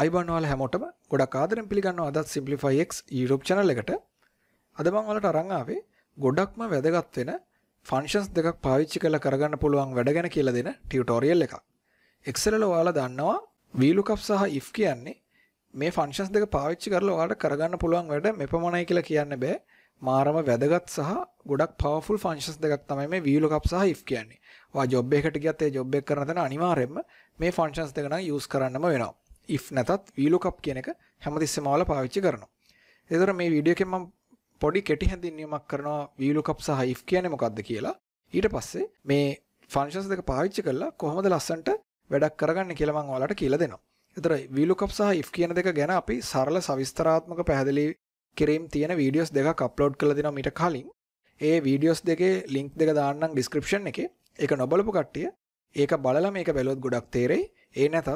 අයිබන් ඔයාලා හැමෝටම ගොඩක් ආදරෙන් පිළිගන්නවා අදත් Simplify X YouTube channel එකට. අද මම ඔයාලට අරන් ආවේ ගොඩක්ම වැදගත් වෙන ෆන්ක්ෂන්ස් දෙකක් පාවිච්චි කරලා කරගන්න පුළුවන් වැඩ ගැන කියලා දෙන ටියුටෝරියල් එකක්. Excel වල ඔයාලා දන්නවා VLOOKUP සහ IF කියන්නේ මේ ෆන්ක්ෂන්ස් දෙක පාවිච්චි කරලා ඔයාලට කරගන්න පුළුවන් වැඩ මෙපමණයි කියලා කියන්න බෑ. මාරම වැදගත් සහ ගොඩක් පවෆුල් ෆංක්ෂස් දෙකක් තමයි මේ වීලුකප් සහ ඉෆ් කියන්නේ. ඔයා ජොබ් එකකට ගියත් ඒ ජොබ් එක කරන තැන අනිවාර්යයෙන්ම මේ ෆංක්ෂන්ස් දෙක නම් යූස් කරන්නම වෙනවා. if නැතත් VLOOKUP කියන එක හැමතිස්සෙම ඔයාලා පාවිච්චි කරනවා. ඒතර මේ වීඩියෝ එකෙන් මම පොඩි කෙටි හැඳින්වීමක් කරනවා VLOOKUP සහ if කියන්නේ මොකක්ද කියලා. ඊට පස්සේ මේ ෆන්ක්ෂන්ස් දෙක පාවිච්චි කරලා කොහොමද ලස්සන්ට වැඩක් කරගන්න කියලා මම ඔයාලට කියලා දෙනවා. ඒතර VLOOKUP සහ if කියන දෙක ගැන අපි සරල සවිස්තරාත්මක පැහැදිලි කිරීම් තියෙන වීඩියෝස් දෙකක් අප්ලෝඩ් කරලා දෙනවා මීට කලින්. ඒ වීඩියෝස් දෙකේ ලින්ක් දෙක දාන්නම් ඩිස්ක්‍රිප්ෂන් එකේ. ඒක නොබලපු කට්ටිය ඒක බලලා මේක බැලුවොත් ගොඩක් තේරෙයි. ඒ නැතත්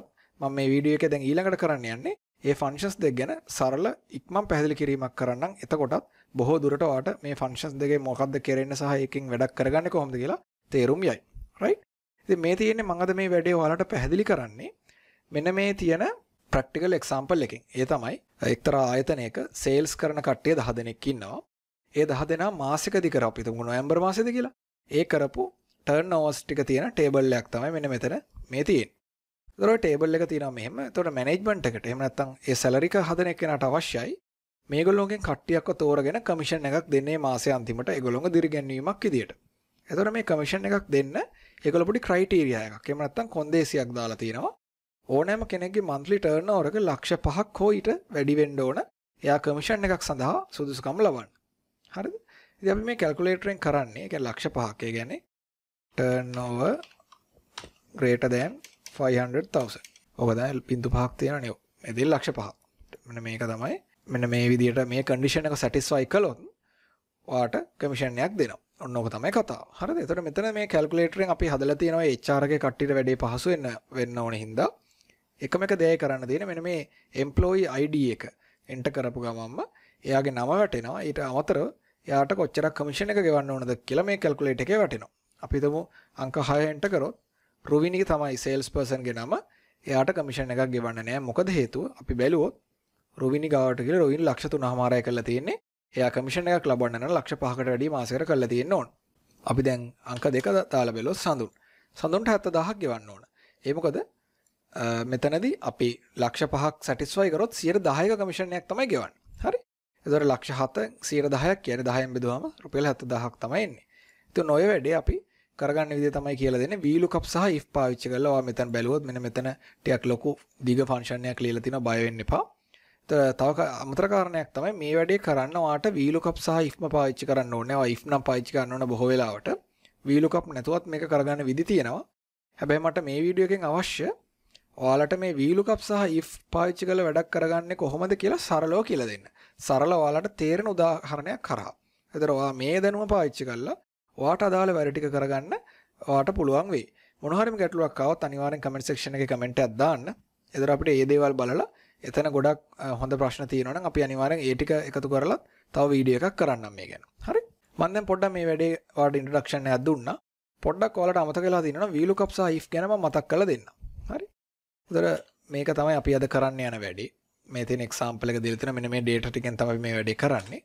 මම මේ වීඩියෝ එක දැන් ඊළඟට කරන්න යන්නේ ඒ ෆන්ක්ෂන්ස් දෙක ගැන සරල ඉක්මන් පැහැදිලි කිරීමක් කරන්නම් එතකොටත් බොහෝ දුරට ඔයාට මේ ෆන්ක්ෂන්ස් දෙකේ මොකක්ද කෙරෙන්නේ සහ එකකින් වැඩක් කරගන්නේ කොහොමද කියලා තේරුම් යයි රයිට් ඉතින් මේ තියෙන්නේ මම අද මේ වැඩේ ඔයාලට පැහැදිලි කරන්නේ මෙන්න මේ තියෙන ප්‍රක්ටිකල් එක්සම්පල් එකින් ඒ තමයි එක්තරා ආයතනයක සේල්ස් කරන කට්ටිය දහ දෙනෙක් ඉන්නවා ඒ දහ දෙනා මාසික දිකර අපි තුමු නොවැම්බර් මාසෙද කියලා ඒ කරපු ටර්න් ඕවර්ස් ටික තියෙන ටේබල් එකක් තමයි මෙන්න මෙතන මේ තියෙන්නේ දොර ටේබල් එක තියෙනවා මෙහෙම. එතකොට මැනේජ්මන්ට් එකට එහෙම නැත්නම් ඒ සැලරි එක හදන එකනට අවශ්‍යයි. මේගොල්ලෝගෙන් කට්ටියක්ව තෝරගෙන කමිෂන් එකක් දෙන්නේ මාසේ අන්තිමට ඒගොල්ලෝගේ දිරිගැන්වීමක් විදියට. එතකොට මේ කමිෂන් එකක් දෙන්න ඒගොල්ලෝ පොඩි ක්‍රයිටීරියා එකක්. එහෙම නැත්නම් කොන්දේසියක් දාලා තියෙනවා. ඕනෑම කෙනෙක්ගේ මන්ත්‍රී ටර්න ඕරක ලක්ෂ පහක් හෝයිට වැඩිවෙන්ඩ ඕන එයා කමිෂන් එකක් සඳහා සුදුසුකම් ලබන්න හරි ඉති අපි මේ කැල්කුලේටරෙන් කරන්නේ එක ලක්ෂ පහක්කය ගැන ටර්නෝව ග්‍රේට දැන් 500,000. ඕක දැන් පින්තු පහක් තියෙනනේ. මේ දෙල් ලක්ෂ පහක්. මෙන්න මේක තමයි. මෙන්න මේ විදිහට මේ කන්ඩිෂන් එක සැටිස්ෆයි කළොත් ඔයාට කමිෂන් එකක් දෙනවා. ඔන්න ඕක තමයි කතාව. හරිද? එතකොට මෙතන මේ කැල්කියුලේටරෙන් අපි හදලා තියෙනවා HR එකේ කට්ටියට වැඩේ පහසු වෙන්න වෙන්න ඕනේ හින්දා එකම එක දෙයයි කරන්න තියෙන මෙන්න මේ employee ID එක එන්ටර් කරපු ගමන්ම එයාගේ නම වැටෙනවා. ඊට අමතරව එයාට කොච්චරක් කමිෂන් එක ගෙවන්න ඕනද කියලා මේ කැල්කියුලේටර් එකේ වැටෙනවා. අපි හිතමු අංක 6 එන්ටර් කරොත් රුවිනි තමයි සේල්ස් පර්සන් ගෙනම එයාට කමිෂන් එකක් ගෙවන්න නෑ මොකද හේතුව අපි බැලුවොත් රුවිනි ගාවට කියලා රුවිනි ලක්ෂ 3මාරය කරලා තියෙන්නේ. එයා කමිෂන් එකක් ලබන්න නම් ලක්ෂ 5කට වැඩි මාසයකට කරලා තියෙන්න ඕන. අපි දැන් අංක දෙක දාලා බැලුවොත් සඳුන්. සඳුන්ට 70000ක් ගෙවන්න ඕන. ඒ මොකද මෙතනදී අපි ලක්ෂ 5ක් සැටිස්ෆයි කරොත් 10%ක කමිෂන් එකක් තමයි ගෙවන්නේ. හරි? එතකොට ලක්ෂ 7 10%ක් කියන්නේ 10න් බෙදුවම රුපියල් 70000ක් තමයි එන්නේ. ඉතින් ඔය වැඩේ අපි කරගන්න විදිය තමයි කියලා දෙන්නේ වීලු කප් සහ if පාවිච්චි කරලා ඔයා මෙතන බැලුවොත් මෙන්න මෙතන ටිකක් ලොකු දිග ෆන්ක්ෂන් එකක් ලියලා තිනවා බය වෙන්න එපා. තව අමතර කාරණයක් තමයි මේ වැඩේ කරන්න ඔයාට වීලු කප් සහ if ම පාවිච්චි කරන්න ඕනේ. ඔයා if නම් පාවිච්චි කරන්න ඕන බොහෝ වෙලාවට වීලු කප් නැතුවත් මේක කරගන්න විදි තියෙනවා. හැබැයි මට මේ වීඩියෝ එකෙන් අවශ්‍ය ඔයාලට මේ වීලුකප් සහ if පාවිච්චි කරලා වැඩක් කරගන්නේ කොහොමද කියලා සරලව කියලා දෙන්න. සරල ඔයාලට තේරෙන උදාහරණයක් කරා. එතකොට ඔයා මේ දැනුම පාවිච්චි කරලා ඔයාට අදාළ වැඩ ටික කරගන්න ඔයාට පුළුවන් වෙයි. මොන හරි ගැටලුවක් ආවොත් අනිවාර්යෙන් කමෙන්ට් සෙක්ෂන් එකේ කමෙන්ට් එකක් දාන්න. එතකොට අපිට මේ දේවල් බලලා එතන ගොඩක් හොඳ ප්‍රශ්න තියෙනවා නම් අපි අනිවාර්යෙන් ඒ ටික එකතු කරලා තව වීඩියෝ එකක් කරන්නම් මේ ගැන. හරි. මම දැන් පොඩ්ඩක් මේ වැඩේ ඔයාලට ඉන්ට්‍රොඩක්ෂන් එකක් දුන්නා. පොඩ්ඩක් ඔයාලට අමතකලා තියෙනවා වීලුකප් සහ if ගැන මම මතක් කරලා දෙන්නම්. හරි. උදර මේක තමයි අපි අද කරන්න යන වැඩේ. මේ තියෙන එක්සාම්පල් එක දීලා තියෙන මෙන්න මේ data ටිකෙන් තමයි මේ වැඩේ කරන්නේ.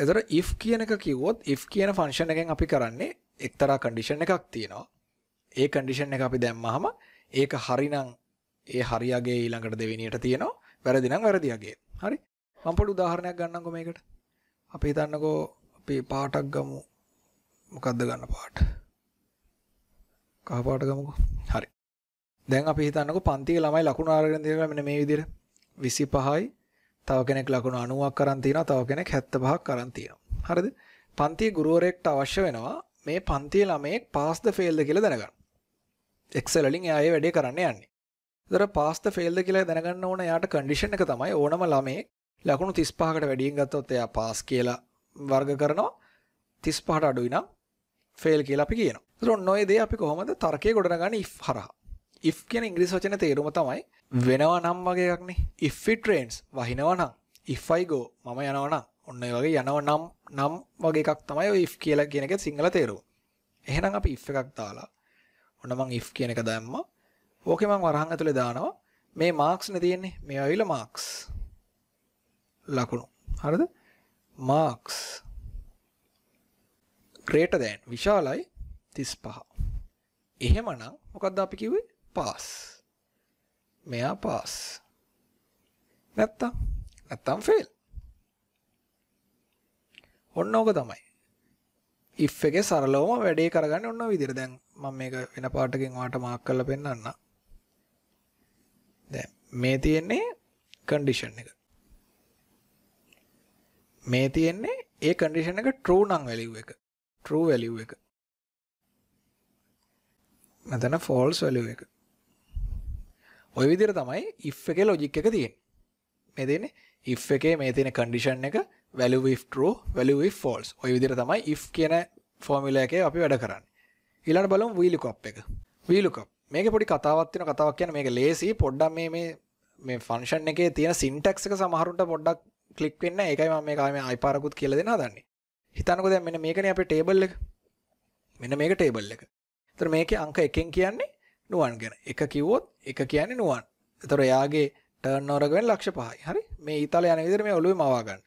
එතකොට if කියන එක කිව්වොත් if කියන ෆන්ක්ෂන් එකෙන් අපි කරන්නේ එක්තරා කන්ඩිෂන් එකක් තියෙනවා. ඒ කන්ඩිෂන් එක අපි දැම්මහම ඒක හරිනම් ඒ හරියගේ ඊළඟට දෙවෙනියට තියෙනවා. වැරදි නම් වැරදියගේ. හරි? මම පොඩි උදාහරණයක් ගන්නම්කෝ මේකට. අපි හිතන්නකෝ අපි පාටක් ගමු. මොකද්ද ගන්න පාට? කහ පාට ගමුකෝ. හරි. දැන් අපි හිතන්නකෝ පන්තියේ ළමයි ලකුණු අරගෙන තියෙනවා මෙන්න මේ විදිහට 25යි තව කෙනෙක් ලකුණු 90ක් අරන් තිනවා, තව කෙනෙක් 75ක් අරන් තිනවා. හරිද? පන්තියේ ගුරුවරයෙක්ට අවශ්‍ය වෙනවා මේ පන්තියේ ළමයෙක් පාස්ද ෆේල්ද කියලා දැනගන්න. Excel වලින් එයා ඒ වැඩේ කරන්න යන්නේ. ඒතර පාස්ද ෆේල්ද කියලා දැනගන්න ඕන එයාට කන්ඩිෂන් එක තමයි ඕනම ළමයෙක් ලකුණු 35කට වැඩියෙන් ගත්තොත් එයා පාස් කියලා වර්ග කරනවා. 35ට අඩුයි නම් ෆේල් කියලා අපි කියනවා. ඒතර ඔන්න ඔය දේ අපි කොහොමද තර්කයේ ගොඩනගන්නේ if හරහා. ඉෆ් කියන ඉංග්‍රිස් වචන තේරුම තමයි වෙනවා නම් වගේයක්නේ ඉෆිටරේන්ස් වහිනවනම් ඉෆයිගෝ මම යනවනම් ඔන්න වගේ යනව නම් නම් වගේ එකක් තමයි ඔ ඉෆ් කියලා කියන එක සිංහල තේරු එහෙනම් අපි ඉෆ් එකක් තාලා ඔන්න මං ඉෆ් කියන එක දැම්ම ඕකේ මං වරහන් ඇතුලේ දානවා මේ මාක්ස් නේ තියෙන්නේ මේ ඇවිල්ලා මාක්ස් ලකුණු හරිද මාක්ස් ග්‍රේටර් දැන් විශාලයි 35 එහෙමනම් මොකද්ද අපි කිව්වේ පාස් මෙයා පාස් නැත්තම් නැත්තම් ෆෙල් ඔන්න ඕක තමයි ඉෆ් එකේ සරලවම වැඩේ කරගන්න ඔන්න විදිහට දැන් මම මේක වෙන පාටකින් ඔයාලට මාක් කරලා පෙන්නන්න දැන් මේ තියෙන්නේ කන්ඩිෂන් එක මේ තියෙන්නේ ඒ කන්ඩිෂන් එක true නම් වැලියු එක true වැලියු එක මෙතන false වැලියු එක ඔය විදිර තමයි ඉ් එක ලොජික් එක තියෙන් මේ දෙන ඉ් එකේ මේ තියෙන කන්ඩිෂන් එක වැලුවිෝ වැලුවි ෆෝල්ස් ඔය විදිර තමයි ඉ් කියන ෆෝමිල එක අපි වැඩ කරන්න ඉලාට බලම් වීලිකොප් එක වීලුකප් මේක පොඩි කතාවත්වන කතාවක් කියන මේක ලේසි පොඩ්ඩක් මේ මේ ෆංෂන් එක තියෙන සිින්ටක්ක සමහරුන්ට පොඩ්ඩක් කලික් වෙන්න එකයි මේ කාම අයිපාරකුත් කියල දෙෙන දන්නේ හිතනකොද මෙන මේකන අප ටේබල් එක මෙන්න මේක ටේබල් එක තර මේක අංක එකෙන් කියන්නේ නුවන් ගැන එක කිව්වොත් එක කියන්නේ නුවන් එතොර යාගේ ටර්න් ඕරගෙන් ලක්ෂ පහයි හරි මේ ඉතාල යන විදිර මේ ඔලුවේ මවාගන්න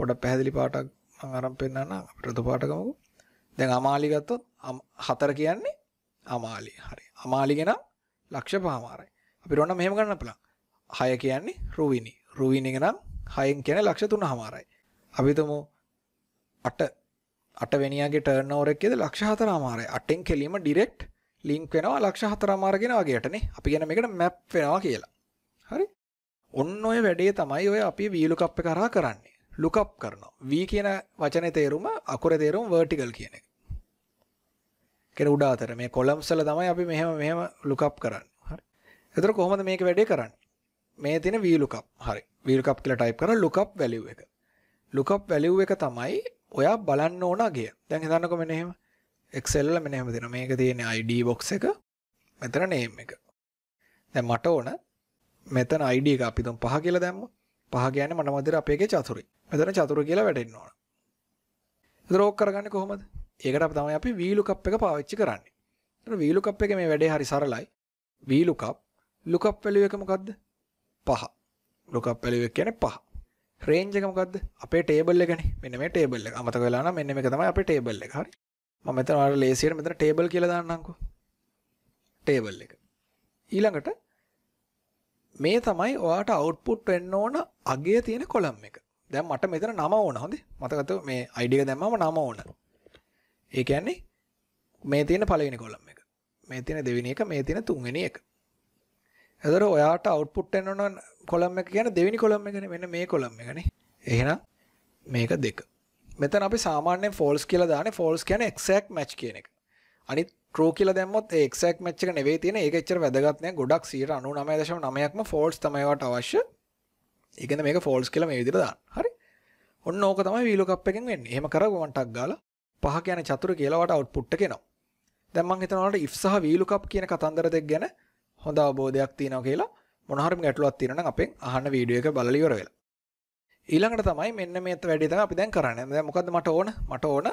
පොඩ පැහැදිලි පාටක් අරම් පෙන්න්න රතු පාටකමකු දැන් අමාලි ගත්තොත් හතර කියන්නේ අමාලි හරි අමාලිගෙන ලක්ෂ පහමාරයි අපි රොන්න මෙහෙම ගන්න පුළන් හය කියන්නේ රුවිනි රුවිනිග නම් හයෙන් කියන ලක්ෂ තුන හමාරයි අපිතුමු අට අටවැනිගේ ටර්නෝරෙක්ෙද ලක්ෂ හතර හමාරයි අටෙන් කෙලීම ඩිරෙක්් ලින්ක් වෙනවා ලක්ෂ හතරම් අරගෙන වගේටනේ අපි ගැන මේකට මැප් වෙනවා කියලා. හරි? ඔන්න ඔය වැඩේ තමයි ඔය අපි V lookup එක කරා කරන්නේ. lookup කරනවා. V කියන වචනේ තේරුම අකුරේ තේරුම vertical කියන එක. කියන උඩ අතර මේ කොලම්ස් වල තමයි අපි මෙහෙම මෙහෙම lookup කරන්නේ. හරි. එතකොට කොහොමද මේක වැඩේ කරන්නේ? මේ තියෙන V lookup. හරි. V lookup කියලා type කරලා lookup value එක. lookup value එක තමයි ඔයා බලන්න ඕන අගය. දැන් හිතන්නකෝ මෙන්න එහෙම. එක්සෙල්ල මෙනහම දෙන මේක තියෙන අයිඩ බොක්ස එක මෙතන නේම් එක දැ මට ඕන මෙතන අයිඩ එක අපිතුම් පහ කියල දැම්ම පහ කියන මට මදිර අපේගේ චතුරි මෙතන චතුර කියලා වැටෙන්න්න ඕන දරෝක් කරගන්න කොහොමද ඒකට තම අපි වීලු කප් එක පාවිච්චි කරන්නේ වීලු කප් එක මේ වැඩේ හරි සරලයි වීලු කප් ලුකප් වැලුව එක මොකක්ද පහ ලොකක් පැලිවෙක් කියන පහ රේන්ජකමකක්ද අපේ ටේබල් එකන මෙන්න මේ ටේබල් අමත වෙලාන මෙන්න මේ තමයි අප ටේබල් එක හරි මම මෙතන ඔයාලට ලේසියට මෙතන ටේබල් කියලා දාන්නම්කෝ. ටේබල් එක. ඊළඟට මේ තමයි ඔයාට අවුට්පුට් වෙන්න ඕන අගය තියෙන කොලම් එක. දැන් මට මෙතන නම ඕන හොඳේ. මතකද මේ ID එක දැම්මම නම ඕන. ඒ කියන්නේ මේ තියෙන පළවෙනි කොලම් එක. මේ තියෙන දෙවෙනි එක, මේ තියෙන තුන්වෙනි එක. එතකොට ඔයාට අවුට්පුට් වෙන්න ඕන කොලම් එක කියන්නේ දෙවෙනි කොලම් එකනේ. මෙන්න මේ කොලම් එකනේ. එහෙනම් මේක දෙක. මෙතන අපි සාමාන්‍යයෙන් false කියලා දාන්නේ false කියන්නේ exact match කියන එක. අනිත් true කියලා දැම්මොත් ඒ exact match එක නෙවෙයි තියෙන. ඒක එච්චර වැදගත් නෑ. ගොඩක් 99.9%ක්ම false තමයි වට අවශ්‍ය. ඒ කියන්නේ මේක false කියලා මේ විදිහට දාන්න. හරි. ඔන්න ඕක තමයි VLOOKUP එකෙන් වෙන්නේ. එහෙම කරගම වන් ටක් ගාලා පහ කියන චතුර කියලා වට output එක එනවා. දැන් මම හිතනවා වලට if සහ VLOOKUP කියන කතන්දර දෙක ගැන හොඳ අවබෝධයක් තියෙනවා කියලා මොන හරි ගැටලුවක් තියෙනවා නම් අපෙන් අහන්න වීඩියෝ එක බලලා ඉවර වෙලා ඊළඟට තමයි මෙන්න මේ වැඩේ තමයි අපි දැන් කරන්නේ. දැන් මොකද්ද මට ඕන? මට ඕන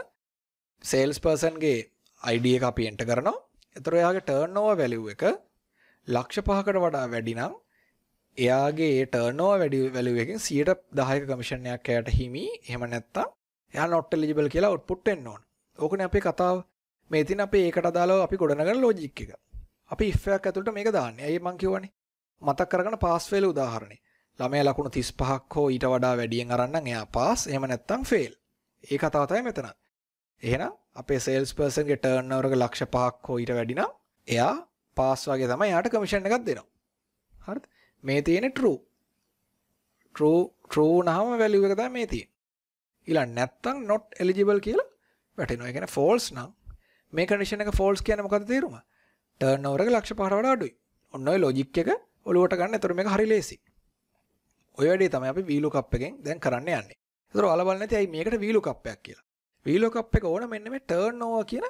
sales person ගේ ID එක අපි enter කරනවා. එතකොට එයාගේ turnover value එක ලක්ෂ 5කට වඩා වැඩි නම් එයාගේ ඒ turnover value එකෙන් 10% commission එකක් එයාට හිමි. එහෙම නැත්තම් එයා not eligible කියලා output වෙන්න ඕන. ඕකනේ අපේ කතාව. මේ තියෙන අපේ ඒකට අදාළව අපි ගොඩනගන logic එක. අපි if එකක් ඇතුළට මේක දාන්නේ. ඇයි මං කියවනේ? මතක් කරගන්න pass fail උදාහරණේ. ළමයා ලකුණු 35ක් හෝ ඊට වඩා වැඩියෙන් අරන් නම් එයා පාස් එහෙම නැත්නම් ෆේල්. ඒ කතාව තමයි මෙතන. එහෙනම් අපේ සේල්ස් පර්සන් ගේ ටර්න් ඕවර් එක ලක්ෂ 5ක් හෝ ඊට වැඩි නම් එයා පාස් වගේ තමයි එයාට කමිෂන් එකක් දෙනවා. හරිද? මේ තියෙන්නේ true. true true නහම වැලියු එක තමයි මේ තියෙන්නේ. ඊළඟ නැත්නම් not eligible කියලා වැටෙනවා. ඒ කියන්නේ false නම් මේ කන්ඩිෂන් එක false කියන්නේ මොකද තේරුම? ටර්න් ඕවර් එක ලක්ෂ 5කට වඩා අඩුයි. ඔන්න ඔය ලොජික් එක ඔලුවට ගන්න. ඒතර මේක හරි ලේසියි. ඔය වැඩේ තමයි අපි වීලුකප් එකෙන් දැන් කරන්න යන්නේ. ඒතර ඔයාලා බලන්නේ නැති අයි මේකට වීලුකප් එකක් කියලා. වීලුකප් එක ඕන මෙන්න මේ ටර්න් ඕවර් කියන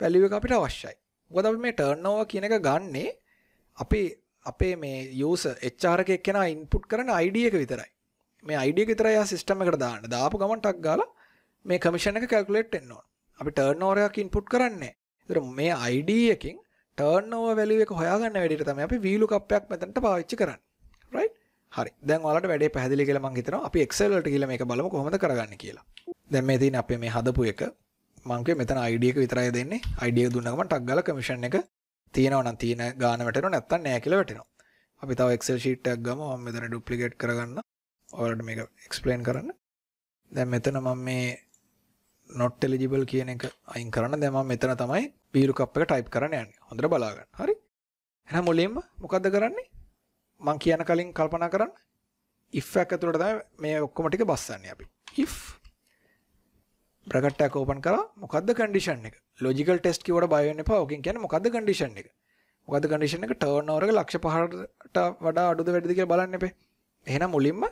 වැලියු එක අපිට අවශ්‍යයි. මොකද අපි මේ ටර්න් ඕවර් කියන එක ගන්නේ අපේ අපේ මේ යූසර් HR එකේ කෙනා ඉන්පුට් කරන ID එක විතරයි. මේ ID එක විතරයි ආ සිස්ටම් එකට දාන්න. දාපු ගමන් ටක් ගාලා මේ කමිෂන් එක කැල්කියුලේට් වෙන්න ඕන. අපි ටර්න් ඕවර් එකක් ඉන්පුට් කරන්නේ. ඒතර මේ ID එකෙන් ටර්න් ඕවර් වැලියු එක හොයාගන්න වැඩිට තමයි අපි වී ලුක්අප් එකක් මෙතනට පාවිච්චි කරන්නේ. රයිට්? හරි දැන් ඔයාලට වැඩේ පැහැදිලි කියලා මම හිතනවා අපි Excel වලට ගිහලා මේක බලමු කොහොමද කරගන්නේ කියලා. දැන් මේ තියෙන අපේ මේ හදපු එක මම කිව්වේ මෙතන ID එක විතරයි දෙන්නේ. ID එක දුන්න ගමන් ටක් ගාලා commission එක තියෙනවා නම් තියෙන ගාන වැටෙනවා නැත්තම් නෑ කියලා වැටෙනවා. අපි තව Excel sheet එකක් ගමු මම මෙතන duplicate කරගන්න. ඔයාලට මේක explain කරන්න. දැන් මෙතන මම මේ not eligible කියන එක අයින් කරන්න. දැන් මම මෙතන තමයි VLOOKUP එක type කරන්න යන්නේ. හොඳට බලා ගන්න. හරි. එහෙනම් මුලින්ම මොකද්ද කරන්නේ? මම කියන කලින් කල්පනා කරන්න if එක ඇතුළට තමයි මේ ඔක්කොම ටික බස්සන්නේ අපි. if බ්‍රැකට් එක ඕපන් කරලා මොකද්ද කන්ඩිෂන් එක? logical test කිව්වට බය වෙන්න එපා. ඔකෙන් කියන්නේ මොකද්ද කන්ඩිෂන් එක? මොකද්ද කන්ඩිෂන් එක ටර්න් ඕවර් එක ලක්ෂ 5ට වඩා අඩුද වැඩිද කියලා බලන්න එපේ. එහෙනම් මුලින්ම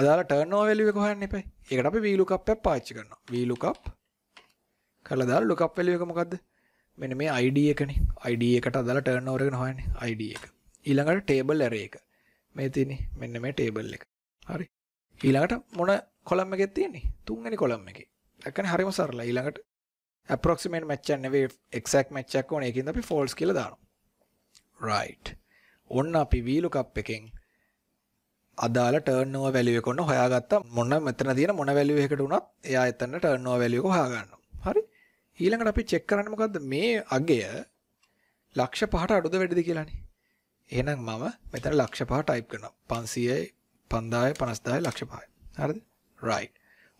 අදාළ ටර්න් ඕවර් වැලියු එක හොයන්න එපේ. ඒකට අපි VLOOKUP එකක් පාවිච්චි කරනවා. VLOOKUP කරලා දාලා lookup වැලියු එක මොකද්ද? මෙන්න මේ ID එකනේ. ID එකට අදාළ ටර්න් ඕවර් එක හොයන්නේ ID එක. ඊළඟට ටේබල් array එක. මේ තියෙන්නේ මෙන්න මේ ටේබල් එක. හරි. ඊළඟට මොන කොලම් එකෙද තියෙන්නේ? තුන්වෙනි කොලම් එකේ. දැක්කනේ හරිම සරලයි. ඊළඟට approximate match එක නෙවෙයි exact match එකක් ඕනේ. ඒකින්ද අපි false කියලා දානවා. right. ඔන්න අපි VLOOKUP එකෙන් අදාළ ටර්න් ඕවර් වැලියු එක ඔන්න හොයාගත්තා. මොන මෙතන තියෙන මොන වැලියු එකකට වුණත් එයා එතන ටර්න් ඕවර් වැලියු එක හොයාගන්නවා. හරි. ඊළඟට අපි චෙක් කරන්නේ මොකද්ද මේ අගය ලක්ෂ 5ට අඩුද වැඩිද කියලානේ. එහෙනම් මම මෙතන ලක්ෂ පහ ටයිප් කරනවා 500යි 5000යි 50000යි ලක්ෂ පහයි හරිද right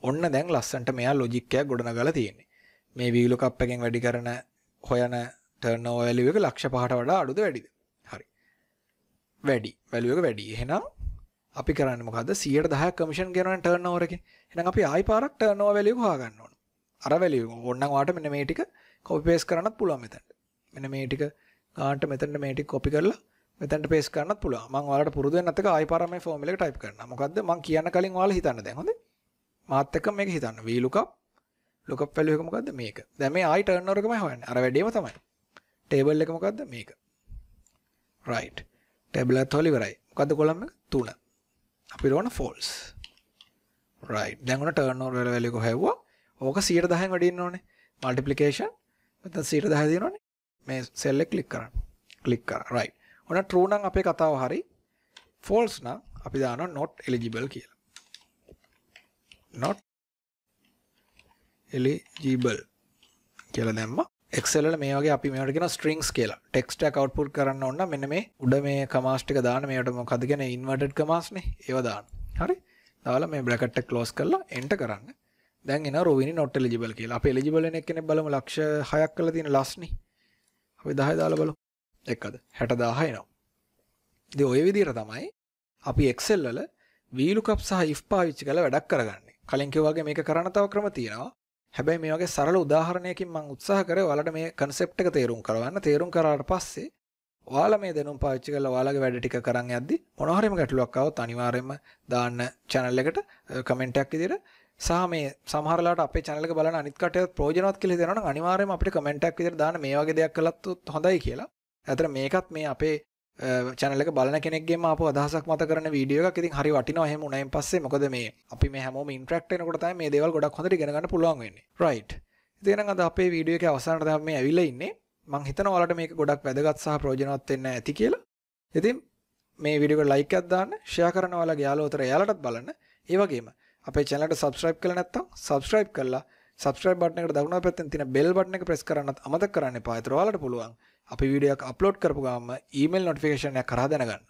ඔන්න දැන් ලස්සන්ට මෙයා ලොජික් එකක් ගොඩනගලා තියෙන්නේ මේ වීලු කප් එකෙන් වැඩි කරන හොයන ටර්න් ඕවර් වැලියු එක ලක්ෂ පහට වඩා අඩුද වැඩිද හරි වැඩි වැලියු එක වැඩි එහෙනම් අපි කරන්නේ මොකද්ද 110ක් කමිෂන් ගන්න ටර්න් ඕවර් එකෙන් එහෙනම් අපි ආයි පාරක් ටර්න් ඕවර් වැලියු හොයාගන්න ඕන අර වැලියු ඕන්නම් ඔයාලට මෙන්න මේ ටික කොපි පේස්ට් කරන්නත් පුළුවන් මෙතනට මෙන්න මේ ටික ගන්නට මෙතනට මේ ටික කොපි කරලා මෙතනට paste කරන්නත් පුළුවන්. මම ඔයාලට පුරුදු වෙන්නත් එක ආයි පාරම මේ ෆෝමියුලා එක type කරනවා. මොකද්ද මම කියන්න කලින් ඔයාලා හිතන්න දැන් හොඳේ. මාත් එක්ක මේක හිතන්න. v lookup lookup value එක මොකද්ද මේක. දැන් මේ ආයි turnover එකමයි හොයන්නේ. අර වැඩේම තමයි. table එක මොකද්ද මේක. right. table එකත් හොල ඉවරයි. මොකද්ද column එක? 3. අපිට ඕන false. right. දැන් ඔන turnover value එක හොයුවා. ඕක 110න් වැඩි ඉන්න ඕනේ. multiplication මෙතන 110 දිනවනේ. මේ cell එක click කරන්න. click කරා. right. ඔන්න true නම් අපේ කතාව හරි. false නම් අපි දානවා not eligible කියලා. not eligible කියලා දැම්මා. Excel වල මේ වගේ අපි මේවට කියන strings කියලා. text එකක් output කරන්න ඕන නම් මෙන්න මේ උඩ මේ commands ටික දාන්න මේවට මොකද කියන්නේ inverted commands නේ. ඒවා දාන්න. හරි. දාලා මේ bracket එක close කරලා enter කරන්න. දැන් එනවා රොවිනි not eligible කියලා. අපි eligible වෙන එක්කෙනෙක් බලමු ලක්ෂ 6ක් කරලා තියෙන ලස්නේ. අපි 10 දාලා බලමු. එක්කද 60000 එනවා. ඉතින් ওই විදිහට තමයි අපි Excel වල VLOOKUP සහ IF පාවිච්චි කරලා වැඩක් කරගන්නේ. කලින් කිව්වාගේ මේක කරන්න තව ක්‍රම තියෙනවා. හැබැයි මේ වගේ සරල උදාහරණයකින් මම උත්සාහ කරේ ඔයාලට මේ concept එක තේරුම් කරවන්න. තේරුම් කරාට පස්සේ ඔයාලා මේ දැනුම් පාවිච්චි කරලා ඔයාලගේ වැඩ ටික කරන් යද්දි මොනවා හරි ගැටලුවක් ආවොත් අනිවාර්යයෙන්ම දාන්න channel එකට comment එකක් විදියට සහ මේ සමහරලාට අපේ channel එක බලන අනිත් කටයුත් ප්‍රයෝජනවත් කියලා හිතනවනම් අනිවාර්යයෙන්ම අපිට comment එකක් විදියට දාන්න මේ වගේ දෙයක් කළත් හොඳයි කියලා. ඇතර මේකත් මේ අපේ චැනලක බලන කෙනෙක්ගේ අප අදහසක් මත කරන වීඩියෝ එකක් ඉතින් හරි වටිනවා හැම උණයින් පස්සේ මොකද මේ අපි මේ හැමෝම ඉන්ටරැක්ට් වෙනකොට තමයි මේ දේවල් ගොඩක් හොඳට ඉගෙන ගන්න පුළුවන් වෙන්නේ රයිට් ඉතින් එහෙනම් අද අපේ වීඩියෝ එකේ අවසානට තමයි මේ ඇවිල්ලා ඉන්නේ මම හිතනවා ඔයාලට මේක ගොඩක් වැදගත් සහ ප්‍රයෝජනවත් වෙන්න ඇති කියලා ඉතින් මේ වීඩියෝ එක ලයික් එකක් දාන්න ෂෙයා කරන ඔයාලගේ යාළුවෝතර එයාලටත් බලන්න ඒ වගේම අපේ channel එකට subscribe කරලා නැත්නම් subscribe කරලා subscribe button එකට දකුණු පැත්තෙන් තියෙන bell button එක press කරන්නත් අමතක කරන්න එපා. ඒතර ඔයාලට පුළුවන් අපි වීඩියෝ එකක් අප්ලෝඩ් කරපු ගාම ඊමේල් නොටිෆිකේෂන් එකක් කරා දැනගන්න.